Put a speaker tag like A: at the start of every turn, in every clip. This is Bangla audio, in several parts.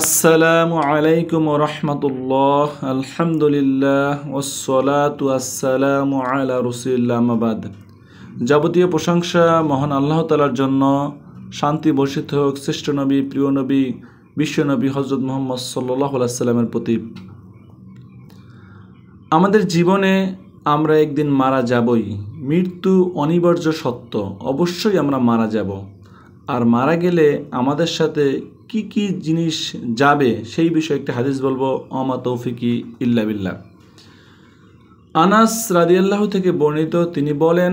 A: আসসালামু আলাইকুম রহমতুল্লাহ আলহামদুলিল্লাহ ওসলাতু আসসালামু আলা রসুল্লামাবাদ যাবতীয় প্রশংসা মহান আল্লাহ তালার জন্য শান্তি বর্ষিত হোক শ্রেষ্ঠ নবী প্রিয় নবী বিশ্বনবী হজরত মোহাম্মদ সাল্লাহ সাল্লামের প্রতি আমাদের জীবনে আমরা একদিন মারা যাবই মৃত্যু অনিবার্য সত্য অবশ্যই আমরা মারা যাব আর মারা গেলে আমাদের সাথে কি কি জিনিস যাবে সেই বিষয়ে একটি হাদিস বলবো অমা তৌফিকি ইল্লা বিল্লাহ আনাস রাদিয়াল্লাহ থেকে বর্ণিত তিনি বলেন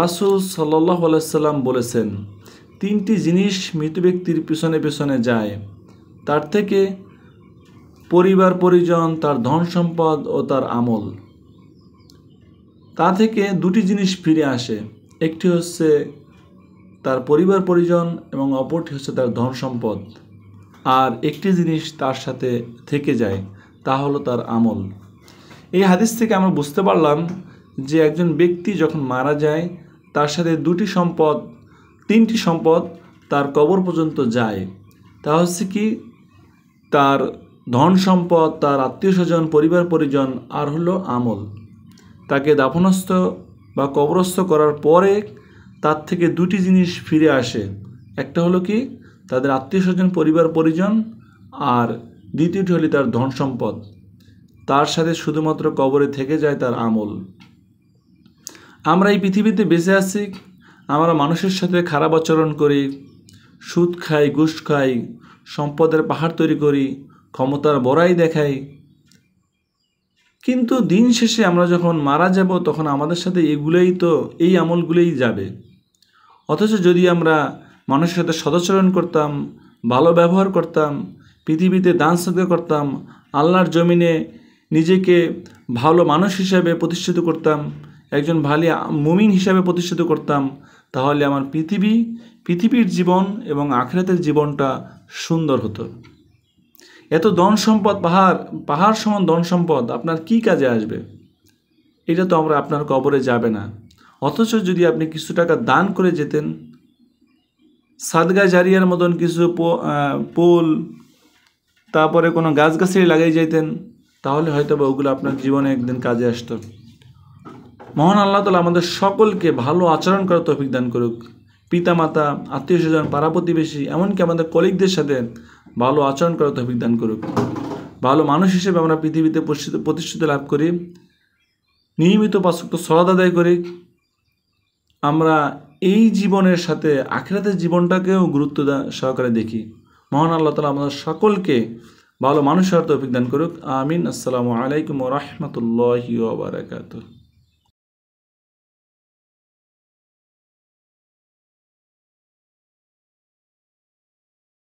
A: রাসুল সাল্লাহ আলাইসাল্লাম বলেছেন তিনটি জিনিস মৃত ব্যক্তির পিছনে পিছনে যায় তার থেকে পরিবার পরিজন তার ধন সম্পদ ও তার আমল তা থেকে দুটি জিনিস ফিরে আসে একটি হচ্ছে তার পরিবার পরিজন এবং অপরটি হচ্ছে তার ধন সম্পদ আর একটি জিনিস তার সাথে থেকে যায় তা হলো তার আমল এই হাদিস থেকে আমরা বুঝতে পারলাম যে একজন ব্যক্তি যখন মারা যায় তার সাথে দুটি সম্পদ তিনটি সম্পদ তার কবর পর্যন্ত যায় তা হচ্ছে কি তার ধন সম্পদ তার আত্মীয় স্বজন পরিবার পরিজন আর হলো আমল তাকে দাফনস্থ বা কবরস্থ করার পরে তার থেকে দুটি জিনিস ফিরে আসে একটা হলো কি তাদের আত্মীয় স্বজন পরিবার পরিজন আর দ্বিতীয়টি হলি তার ধন সম্পদ তার সাথে শুধুমাত্র কবরে থেকে যায় তার আমল আমরা এই পৃথিবীতে বেঁচে আছি আমরা মানুষের সাথে খারাপ আচরণ করি সুদ খাই ঘুষ খাই সম্পদের পাহাড় তৈরি করি ক্ষমতার বড়াই দেখাই কিন্তু দিন শেষে আমরা যখন মারা যাব তখন আমাদের সাথে এগুলোই তো এই আমলগুলোই যাবে অথচ যদি আমরা মানুষের সাথে সদাচরণ করতাম ভালো ব্যবহার করতাম পৃথিবীতে দান সঙ্গে করতাম আল্লাহর জমিনে নিজেকে ভালো মানুষ হিসাবে প্রতিষ্ঠিত করতাম একজন ভালো মুমিন হিসাবে প্রতিষ্ঠিত করতাম তাহলে আমার পৃথিবী পৃথিবীর জীবন এবং আখরাতের জীবনটা সুন্দর হতো এত ধন সম্পদ পাহাড় পাহাড় সমান ধন সম্পদ আপনার কি কাজে আসবে এটা তো আমরা আপনার কবরে যাবে না অথচ যদি আপনি কিছু টাকা দান করে যেতেন সাদগা জারিয়ার মতন কিছু পোল তারপরে কোনো গাছগাছালি লাগিয়ে যেতেন তাহলে হয়তো বা ওগুলো আপনার জীবনে একদিন কাজে আসত মহান আল্লাহ তালা আমাদের সকলকে ভালো আচরণ করার তফিক দান করুক পিতামাতা আত্মীয় স্বজন পাড়া প্রতিবেশী এমনকি আমাদের কলিগদের সাথে ভালো আচরণ করার তফিক দান করুক ভালো মানুষ হিসেবে আমরা পৃথিবীতে প্রতিষ্ঠিত লাভ করি নিয়মিত পাশক্ত সরাদ আদায় করি আমরা এই জীবনের সাথে আখেরাতের জীবনটাকেও গুরুত্ব সহকারে দেখি মহান আল্লাহ তালা আমাদের সকলকে ভালো মানুষ অর্থ অভিজ্ঞান করুক আমিন আসসালামু আলাইকুম রহমতুল্লাহ বারাকাতুহ